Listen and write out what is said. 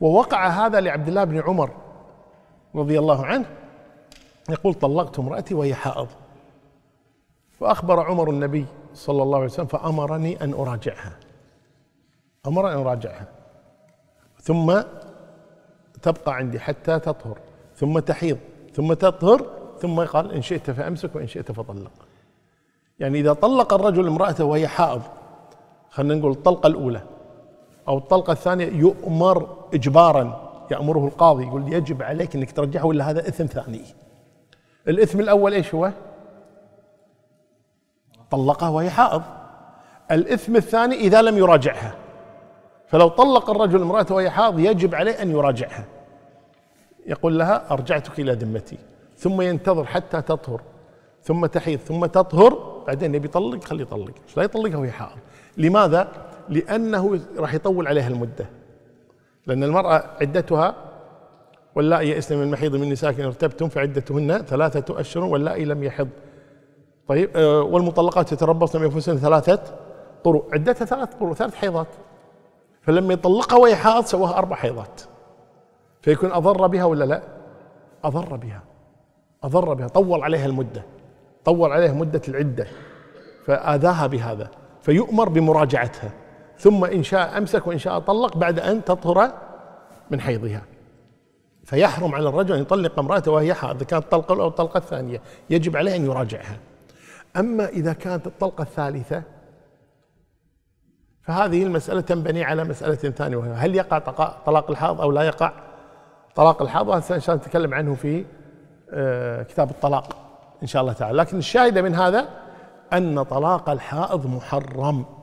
ووقع هذا لعبد الله بن عمر رضي الله عنه يقول طلقت امرأتي وهي حائض فأخبر عمر النبي صلى الله عليه وسلم فأمرني أن أراجعها أمر أن أراجعها ثم تبقى عندي حتى تطهر ثم تحيض ثم تطهر ثم قال إن شئت فأمسك وإن شئت فطلق يعني إذا طلق الرجل امرأته وهي حائض خلينا نقول الطلقة الأولى أو الطلقة الثانية يؤمر إجبارا يأمره القاضي يقول يجب عليك أنك ترجعه ولا هذا إثم ثاني الإثم الأول إيش هو طلقها وهي حائض الإثم الثاني إذا لم يراجعها فلو طلق الرجل امرأته وهي حائض يجب عليه أن يراجعها يقول لها أرجعتك إلى ذمتي ثم ينتظر حتى تطهر ثم تحيض ثم تطهر بعدين يبي يطلق خليه يطلق لا يطلقها وهي حائض لماذا؟ لأنه راح يطول عليها المدة لأن المرأة عدتها واللائي يئسن من محيض من نساء ارتبتم فعدتهن ثلاثة أشهر واللائي لم يحض طيب آه، والمطلقات يتربصن بأنفسهن ثلاثة قروء عدتها ثلاث قروء ثلاث حيضات فلما يطلقها ويحاض سواها أربع حيضات فيكون أضر بها ولا لا؟ أضر بها أضر بها طول عليها المدة طول عليها مدة العدة فآذاها بهذا فيؤمر بمراجعتها ثم إن شاء أمسك وإن شاء طلق بعد أن تطهر من حيضها فيحرم على الرجل أن يطلق امرأته وهي حائض إذا كانت الطلقة الأولى أو الطلقة الثانية يجب عليه أن يراجعها أما إذا كانت الطلقة الثالثة فهذه المسألة تنبني على مسألة ثانية وهي هل يقع طلاق الحائض أو لا يقع طلاق الحائض هذا إن شاء الله نتكلم عنه في آه، كتاب الطلاق إن شاء الله تعالى لكن الشاهد من هذا أن طلاق الحائض محرم